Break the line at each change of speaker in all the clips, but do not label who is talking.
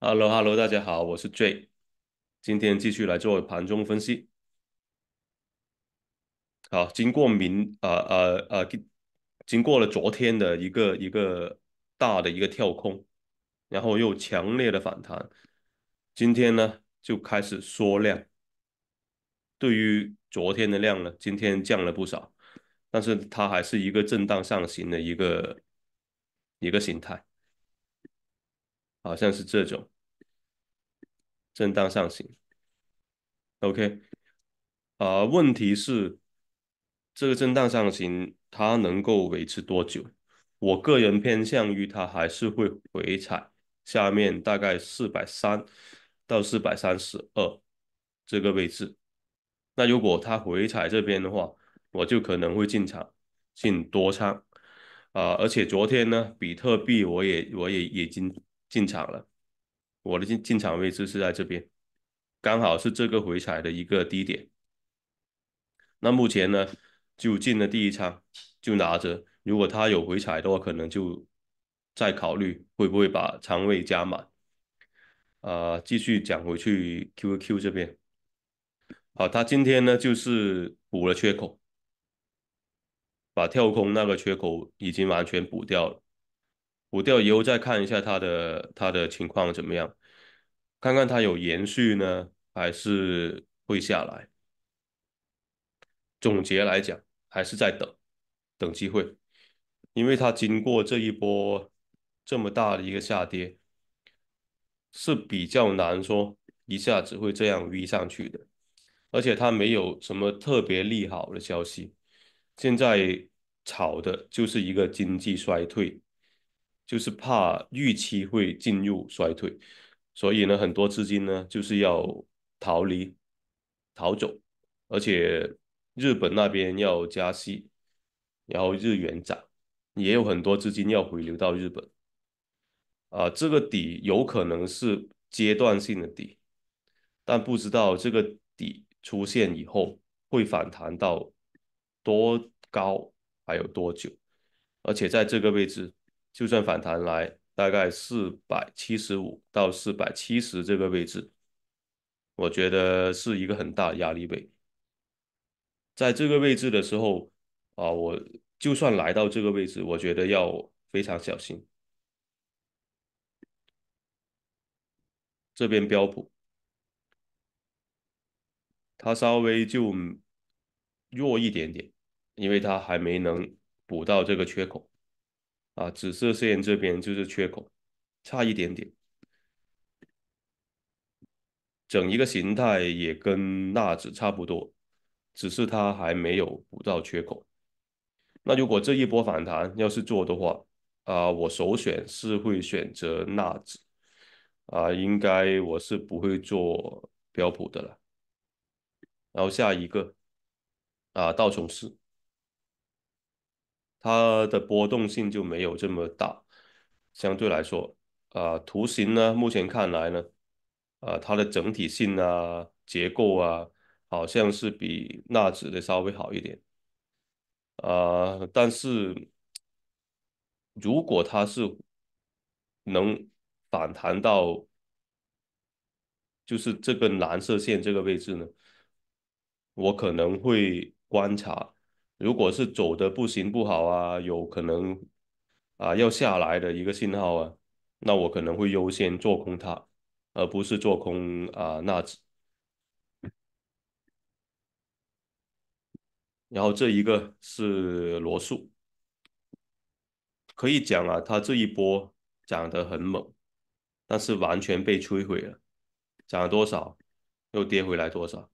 Hello，Hello，大家好，我是 J，今天继续来做盘中分析。好，经过明啊呃呃，经过了昨天的一个一个大的一个跳空，然后又强烈的反弹，今天呢就开始缩量。对于昨天的量呢，今天降了不少，但是它还是一个震荡上行的一个一个形态。好像是这种震荡上行，OK，啊，问题是这个震荡上行它能够维持多久？我个人偏向于它还是会回踩下面大概四百三到四百三十二这个位置。那如果它回踩这边的话，我就可能会进场进多仓。啊，而且昨天呢，比特币我也我也已经。进场了，我的进进场位置是在这边，刚好是这个回踩的一个低点。那目前呢，就进了第一仓，就拿着。如果它有回踩的话，可能就再考虑会不会把仓位加满。啊，继续讲回去 QQ 这边。好，它今天呢就是补了缺口，把跳空那个缺口已经完全补掉了。补掉以后再看一下它的它的情况怎么样，看看它有延续呢，还是会下来。总结来讲，还是在等等机会，因为它经过这一波这么大的一个下跌，是比较难说一下子会这样 V 上去的，而且它没有什么特别利好的消息，现在炒的就是一个经济衰退。就是怕预期会进入衰退，所以呢，很多资金呢就是要逃离、逃走，而且日本那边要加息，然后日元涨，也有很多资金要回流到日本。啊，这个底有可能是阶段性的底，但不知道这个底出现以后会反弹到多高，还有多久，而且在这个位置。就算反弹来大概四百七十五到四百七十这个位置，我觉得是一个很大压力位。在这个位置的时候啊，我就算来到这个位置，我觉得要非常小心。这边标普，它稍微就弱一点点，因为它还没能补到这个缺口。啊，紫色线这边就是缺口，差一点点，整一个形态也跟纳指差不多，只是它还没有补到缺口。那如果这一波反弹要是做的话，啊，我首选是会选择纳指，啊，应该我是不会做标普的了。然后下一个，啊，道琼斯。它的波动性就没有这么大，相对来说，啊，图形呢，目前看来呢，啊，它的整体性啊，结构啊，好像是比纳指的稍微好一点，啊，但是如果它是能反弹到就是这个蓝色线这个位置呢，我可能会观察。如果是走的不行不好啊，有可能啊要下来的一个信号啊，那我可能会优先做空它，而不是做空啊纳指。然后这一个是罗素，可以讲啊，它这一波涨得很猛，但是完全被摧毁了，涨了多少，又跌回来多少，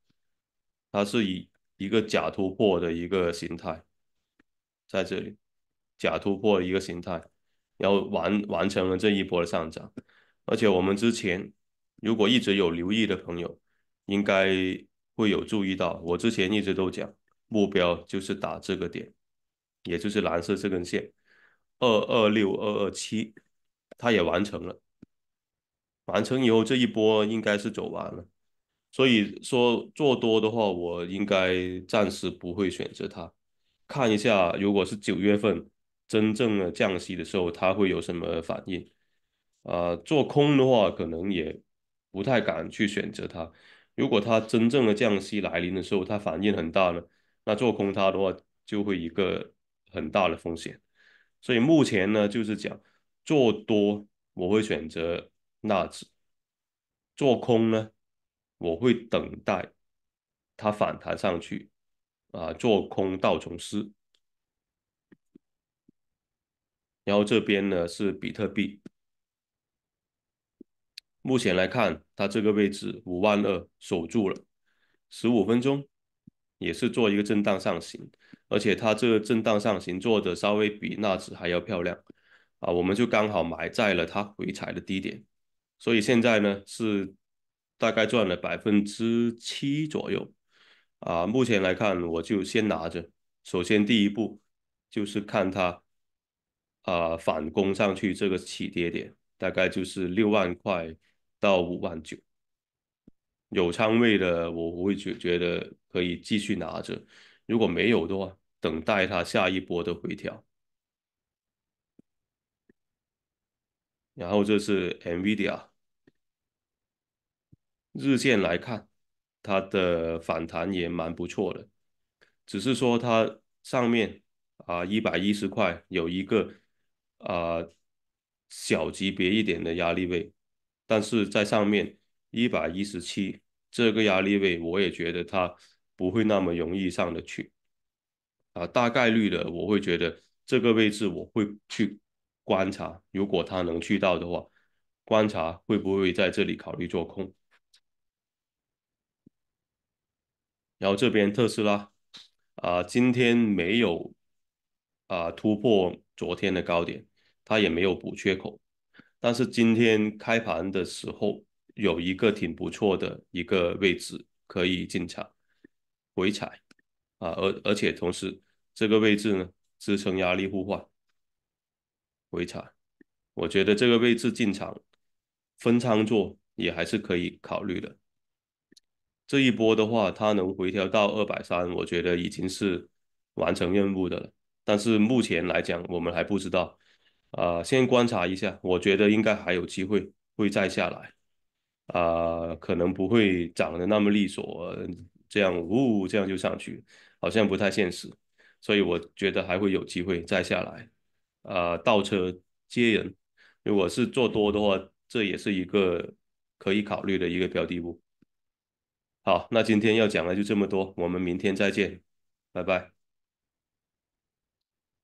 它是以。一个假突破的一个形态在这里，假突破一个形态，然后完完成了这一波的上涨，而且我们之前如果一直有留意的朋友，应该会有注意到，我之前一直都讲目标就是打这个点，也就是蓝色这根线二二六二二七，它也完成了，完成以后这一波应该是走完了。所以说做多的话，我应该暂时不会选择它，看一下如果是九月份真正的降息的时候，它会有什么反应？啊，做空的话可能也不太敢去选择它。如果它真正的降息来临的时候，它反应很大呢，那做空它的话就会一个很大的风险。所以目前呢，就是讲做多我会选择纳指，做空呢。我会等待它反弹上去，啊，做空道琼斯。然后这边呢是比特币，目前来看它这个位置五万二守住了，十五分钟也是做一个震荡上行，而且它这个震荡上行做的稍微比纳指还要漂亮，啊，我们就刚好埋在了它回踩的低点，所以现在呢是。大概赚了百分之七左右，啊，目前来看我就先拿着。首先第一步就是看它，啊，反攻上去这个起跌点大概就是六万块到五万九。有仓位的我会觉觉得可以继续拿着，如果没有的话，等待它下一波的回调。然后这是 NVIDIA。日线来看，它的反弹也蛮不错的，只是说它上面啊一百一十块有一个啊小级别一点的压力位，但是在上面一百一十七这个压力位，我也觉得它不会那么容易上的去，啊大概率的我会觉得这个位置我会去观察，如果它能去到的话，观察会不会在这里考虑做空。然后这边特斯拉，啊，今天没有啊突破昨天的高点，它也没有补缺口，但是今天开盘的时候有一个挺不错的一个位置可以进场回踩啊，而而且同时这个位置呢支撑压力互换回踩，我觉得这个位置进场分仓做也还是可以考虑的。这一波的话，它能回调到二百三，我觉得已经是完成任务的了。但是目前来讲，我们还不知道，啊，先观察一下。我觉得应该还有机会会再下来，啊，可能不会涨得那么利索，这样呜这样就上去，好像不太现实。所以我觉得还会有机会再下来，啊，倒车接人。如果是做多的话，这也是一个可以考虑的一个标的物。好，那今天要讲的就这么多，我们明天再见，拜拜。